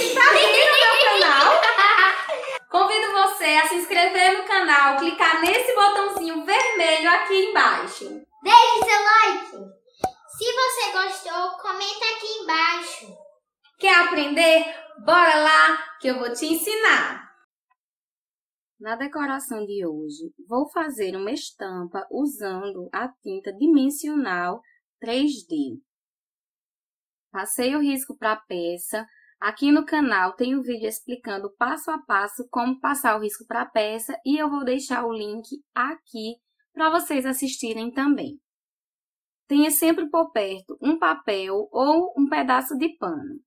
está dentro do meu canal. Convido você a se inscrever no canal, clicar nesse botãozinho vermelho aqui embaixo. Deixe seu like. Se você gostou, comenta aqui embaixo. Quer aprender? Bora lá que eu vou te ensinar. Na decoração de hoje, vou fazer uma estampa usando a tinta dimensional 3D. Passei o risco para a peça, Aqui no canal tem um vídeo explicando passo a passo como passar o risco para a peça e eu vou deixar o link aqui para vocês assistirem também. Tenha sempre por perto um papel ou um pedaço de pano.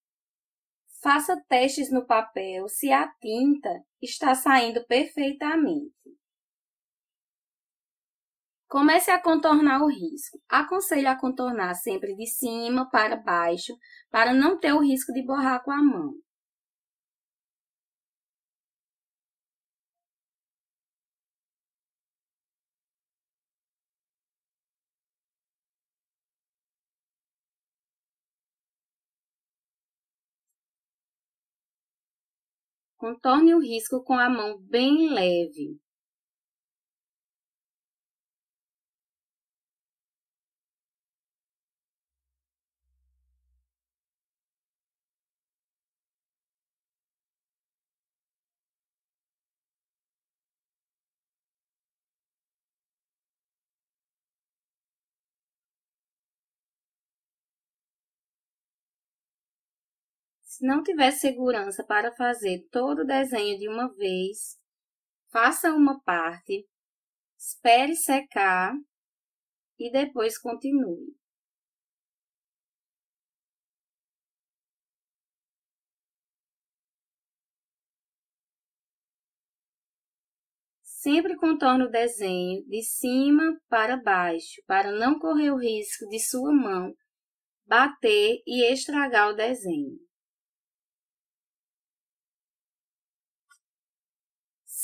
Faça testes no papel se a tinta está saindo perfeitamente. Comece a contornar o risco. Aconselho a contornar sempre de cima para baixo, para não ter o risco de borrar com a mão. Contorne o risco com a mão bem leve. Se não tiver segurança para fazer todo o desenho de uma vez, faça uma parte, espere secar e depois continue. Sempre contorne o desenho de cima para baixo, para não correr o risco de sua mão bater e estragar o desenho.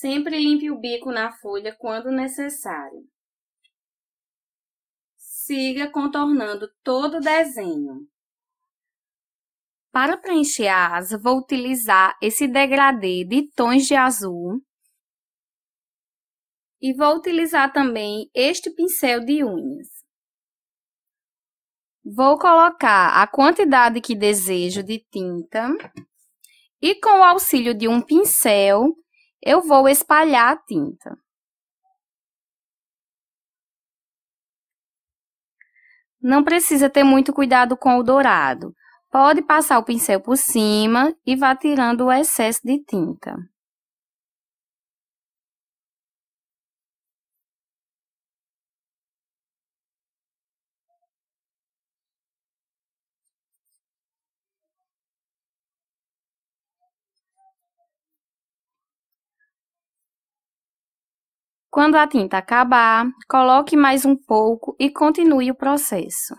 Sempre limpe o bico na folha quando necessário. Siga contornando todo o desenho. Para preencher a asa, vou utilizar esse degradê de tons de azul. E vou utilizar também este pincel de unhas. Vou colocar a quantidade que desejo de tinta. E com o auxílio de um pincel, eu vou espalhar a tinta. Não precisa ter muito cuidado com o dourado. Pode passar o pincel por cima e vá tirando o excesso de tinta. Quando a tinta acabar, coloque mais um pouco e continue o processo.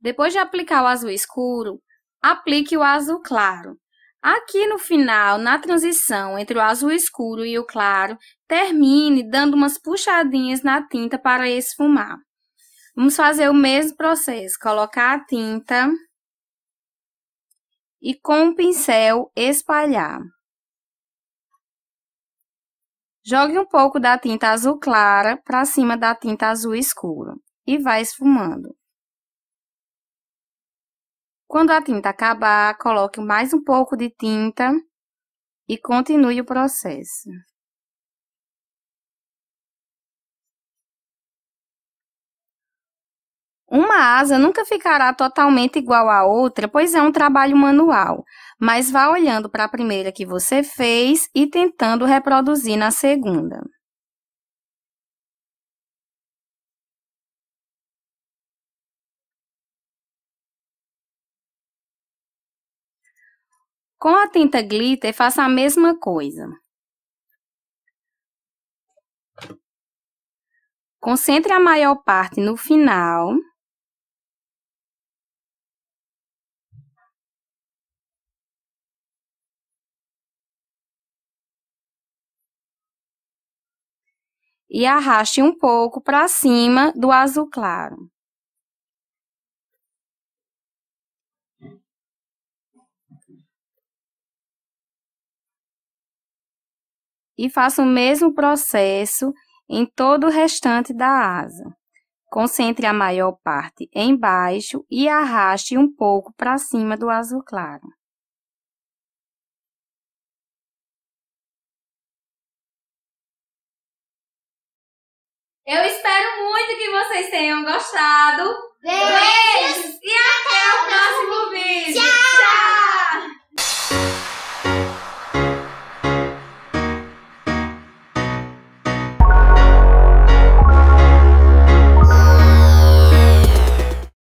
Depois de aplicar o azul escuro, aplique o azul claro. Aqui no final, na transição entre o azul escuro e o claro, termine dando umas puxadinhas na tinta para esfumar. Vamos fazer o mesmo processo, colocar a tinta e com o pincel espalhar. Jogue um pouco da tinta azul clara para cima da tinta azul escura e vá esfumando. Quando a tinta acabar, coloque mais um pouco de tinta e continue o processo. Uma asa nunca ficará totalmente igual à outra, pois é um trabalho manual, mas vá olhando para a primeira que você fez e tentando reproduzir na segunda. Com a tinta glitter, faça a mesma coisa. Concentre a maior parte no final. e arraste um pouco para cima do azul claro. E faça o mesmo processo em todo o restante da asa. Concentre a maior parte embaixo e arraste um pouco para cima do azul claro. Eu espero muito que vocês tenham gostado. Beijos! Beijos. E até o próximo vídeo! Tchau!